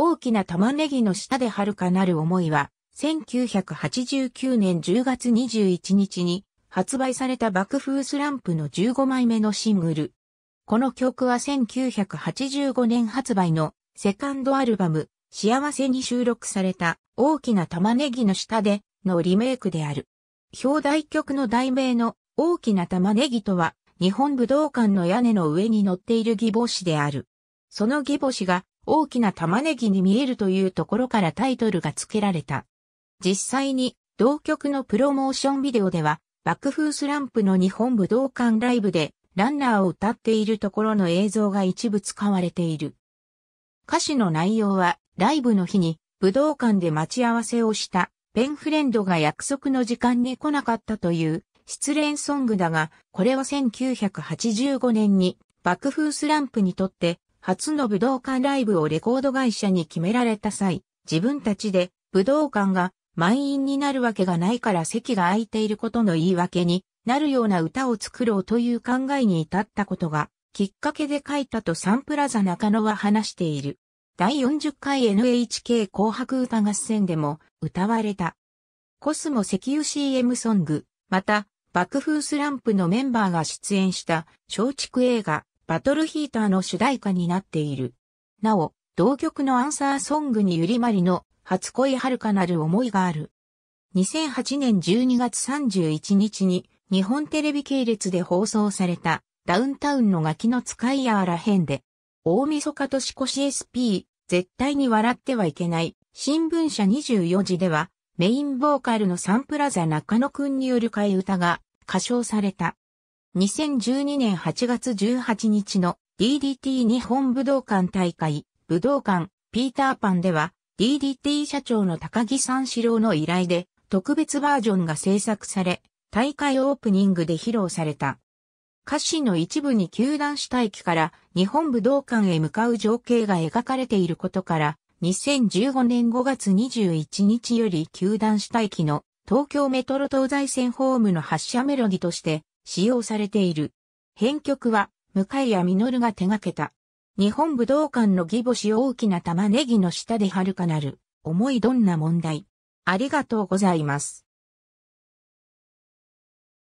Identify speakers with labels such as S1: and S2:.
S1: 大きな玉ねぎの下で遥かなる思いは、1989年10月21日に発売された爆風スランプの15枚目のシングル。この曲は1985年発売のセカンドアルバム、幸せに収録された大きな玉ねぎの下でのリメイクである。表題曲の題名の大きな玉ねぎとは日本武道館の屋根の上に乗っている義母子である。その義母子が大きな玉ねぎに見えるというところからタイトルが付けられた。実際に同曲のプロモーションビデオでは、爆風スランプの日本武道館ライブでランナーを歌っているところの映像が一部使われている。歌詞の内容は、ライブの日に武道館で待ち合わせをしたペンフレンドが約束の時間に来なかったという失恋ソングだが、これは1985年に爆風スランプにとって初の武道館ライブをレコード会社に決められた際、自分たちで武道館が満員になるわけがないから席が空いていることの言い訳になるような歌を作ろうという考えに至ったことがきっかけで書いたとサンプラザ中野は話している。第40回 NHK 紅白歌合戦でも歌われた。コスモ石油 CM ソング、また、爆風スランプのメンバーが出演した、松竹映画、バトルヒーターの主題歌になっている。なお、同曲のアンサーソングにゆりまりの初恋遥かなる思いがある。2008年12月31日に日本テレビ系列で放送されたダウンタウンのガキの使いやあらへんで、大晦日年越し SP、絶対に笑ってはいけない、新聞社24時では、メインボーカルのサンプラザ中野くんによる替え歌が歌唱された。2012年8月18日の DDT 日本武道館大会、武道館、ピーターパンでは、DDT 社長の高木三四郎の依頼で、特別バージョンが制作され、大会オープニングで披露された。歌詞の一部に球団主体機から日本武道館へ向かう情景が描かれていることから、2015年5月21日より球団主体機の東京メトロ東西線ホームの発車メロディとして使用されている。編曲は、向谷実が手掛けた。日本武道館の義母子大きな玉ねぎの下で遥かなる、重いどんな問題。ありがとうございます。